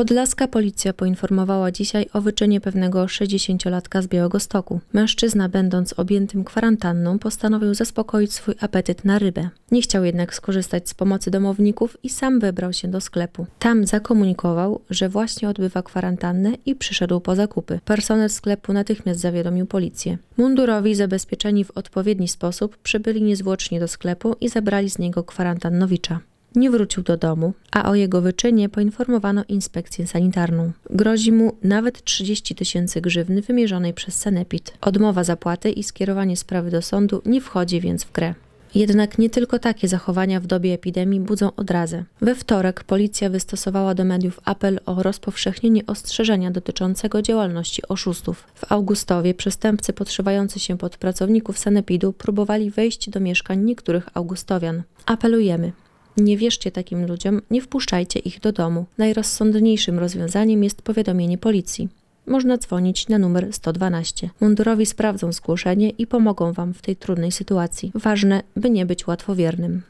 Podlaska policja poinformowała dzisiaj o wyczynie pewnego 60-latka z Stoku. Mężczyzna, będąc objętym kwarantanną, postanowił zaspokoić swój apetyt na rybę. Nie chciał jednak skorzystać z pomocy domowników i sam wybrał się do sklepu. Tam zakomunikował, że właśnie odbywa kwarantannę i przyszedł po zakupy. Personel sklepu natychmiast zawiadomił policję. Mundurowi zabezpieczeni w odpowiedni sposób przybyli niezwłocznie do sklepu i zabrali z niego kwarantannowicza. Nie wrócił do domu, a o jego wyczynie poinformowano inspekcję sanitarną. Grozi mu nawet 30 tysięcy grzywny wymierzonej przez Sanepid. Odmowa zapłaty i skierowanie sprawy do sądu nie wchodzi więc w grę. Jednak nie tylko takie zachowania w dobie epidemii budzą odrazę. We wtorek policja wystosowała do mediów apel o rozpowszechnienie ostrzeżenia dotyczącego działalności oszustów. W Augustowie przestępcy podszywający się pod pracowników sanepidu próbowali wejść do mieszkań niektórych Augustowian. Apelujemy. Nie wierzcie takim ludziom, nie wpuszczajcie ich do domu. Najrozsądniejszym rozwiązaniem jest powiadomienie policji. Można dzwonić na numer 112. Mundurowi sprawdzą zgłoszenie i pomogą Wam w tej trudnej sytuacji. Ważne, by nie być łatwowiernym.